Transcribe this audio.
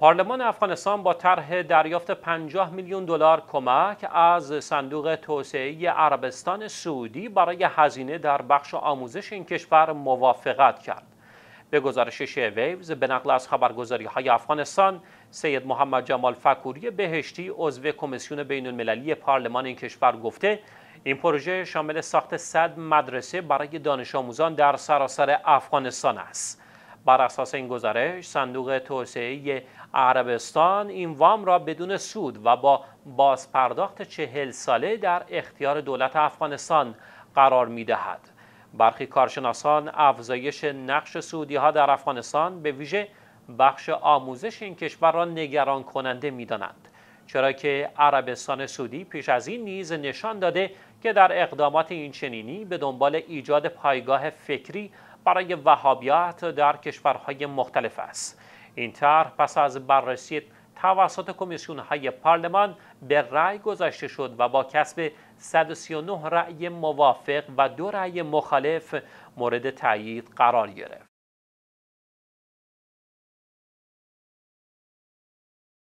پارلمان افغانستان با طرح دریافت 50 میلیون دلار کمک از صندوق توسعه عربستان سعودی برای هزینه در بخش آموزش این کشور موافقت کرد. به گزارش ویوز به نقل از خبرگزاری های افغانستان سید محمد جمال فکوری بهشتی عضو کمیسیون بین المللی پارلمان این کشور گفته این پروژه شامل ساخت 100 مدرسه برای دانش آموزان در سراسر افغانستان است. بر اساس این گزارش صندوق توسعه عربستان این وام را بدون سود و با بازپرداخت چهل ساله در اختیار دولت افغانستان قرار دهد. برخی کارشناسان افزایش نقش سعودی ها در افغانستان به ویژه بخش آموزش این کشور را نگران کننده می دانند. چرا که عربستان سعودی پیش از این نیز نشان داده که در اقدامات این چنینی به دنبال ایجاد پایگاه فکری برای وهابیت در کشورهای مختلف است این طرح پس از بررسی توسط کمیسیون های پارلمان به رأی گذاشته شد و با کسب 139 رأی موافق و دو رأی مخالف مورد تایید قرار گرفت